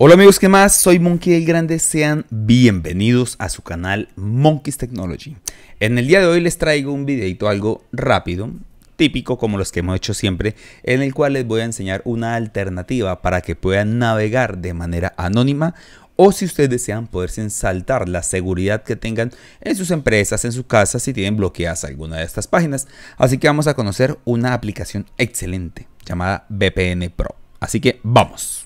Hola amigos, ¿qué más? Soy Monkey el Grande, sean bienvenidos a su canal Monkeys Technology. En el día de hoy les traigo un videito algo rápido, típico como los que hemos hecho siempre, en el cual les voy a enseñar una alternativa para que puedan navegar de manera anónima o si ustedes desean poderse saltar la seguridad que tengan en sus empresas, en su casa, si tienen bloqueadas alguna de estas páginas. Así que vamos a conocer una aplicación excelente llamada VPN Pro. Así que vamos.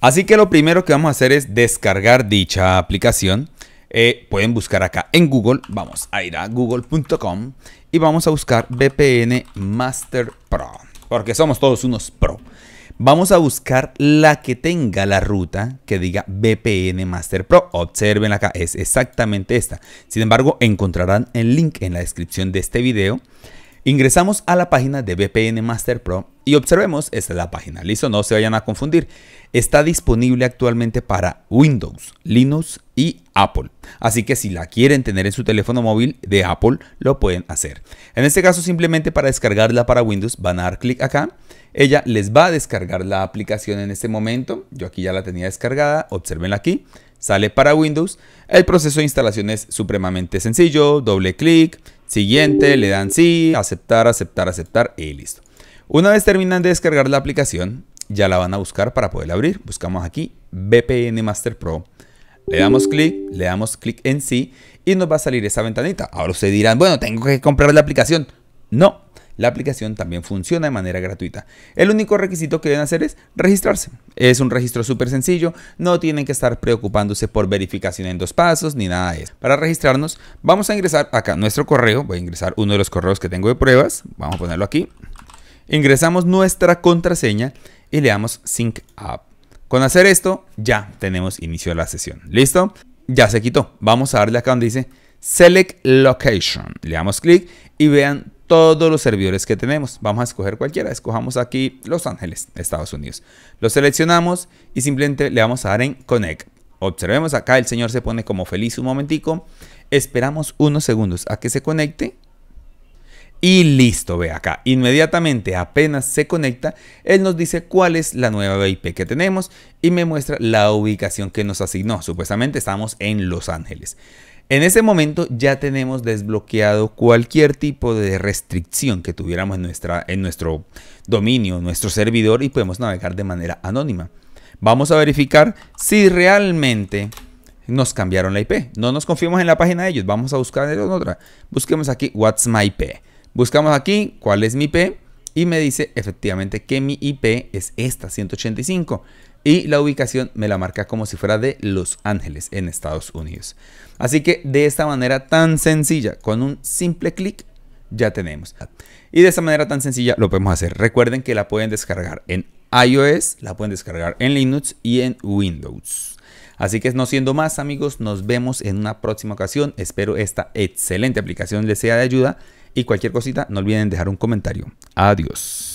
Así que lo primero que vamos a hacer es descargar dicha aplicación. Eh, pueden buscar acá en Google, vamos a ir a google.com y vamos a buscar VPN Master Pro, porque somos todos unos pro. Vamos a buscar la que tenga la ruta que diga VPN Master Pro. Observen acá, es exactamente esta. Sin embargo, encontrarán el link en la descripción de este video Ingresamos a la página de VPN Master Pro y observemos, esta es la página, listo, no se vayan a confundir. Está disponible actualmente para Windows, Linux y Apple. Así que si la quieren tener en su teléfono móvil de Apple, lo pueden hacer. En este caso, simplemente para descargarla para Windows, van a dar clic acá. Ella les va a descargar la aplicación en este momento. Yo aquí ya la tenía descargada, observenla aquí sale para Windows, el proceso de instalación es supremamente sencillo, doble clic, siguiente, le dan sí, aceptar, aceptar, aceptar y listo. Una vez terminan de descargar la aplicación, ya la van a buscar para poder abrir. Buscamos aquí VPN Master Pro. Le damos clic, le damos clic en sí y nos va a salir esa ventanita. Ahora ustedes dirán, bueno, tengo que comprar la aplicación. No, la aplicación también funciona de manera gratuita. El único requisito que deben hacer es registrarse. Es un registro súper sencillo, no tienen que estar preocupándose por verificación en dos pasos ni nada de eso. Para registrarnos vamos a ingresar acá nuestro correo, voy a ingresar uno de los correos que tengo de pruebas, vamos a ponerlo aquí. Ingresamos nuestra contraseña y le damos Sync Up. Con hacer esto ya tenemos inicio de la sesión. ¿Listo? Ya se quitó. Vamos a darle acá donde dice Select Location. Le damos clic y vean todos los servidores que tenemos. Vamos a escoger cualquiera. Escojamos aquí Los Ángeles, Estados Unidos. Lo seleccionamos y simplemente le vamos a dar en Connect. Observemos acá, el señor se pone como feliz un momentico. Esperamos unos segundos a que se conecte. Y listo, ve acá. Inmediatamente, apenas se conecta, él nos dice cuál es la nueva IP que tenemos y me muestra la ubicación que nos asignó. Supuestamente estamos en Los Ángeles. En ese momento ya tenemos desbloqueado cualquier tipo de restricción que tuviéramos en, nuestra, en nuestro dominio, nuestro servidor y podemos navegar de manera anónima. Vamos a verificar si realmente nos cambiaron la IP. No nos confiemos en la página de ellos, vamos a buscar en otra. Busquemos aquí What's My IP. Buscamos aquí cuál es mi IP y me dice efectivamente que mi IP es esta 185 y la ubicación me la marca como si fuera de Los Ángeles en Estados Unidos. Así que de esta manera tan sencilla, con un simple clic, ya tenemos. Y de esta manera tan sencilla lo podemos hacer. Recuerden que la pueden descargar en iOS, la pueden descargar en Linux y en Windows. Así que no siendo más amigos, nos vemos en una próxima ocasión. Espero esta excelente aplicación les sea de ayuda y cualquier cosita no olviden dejar un comentario. Adiós.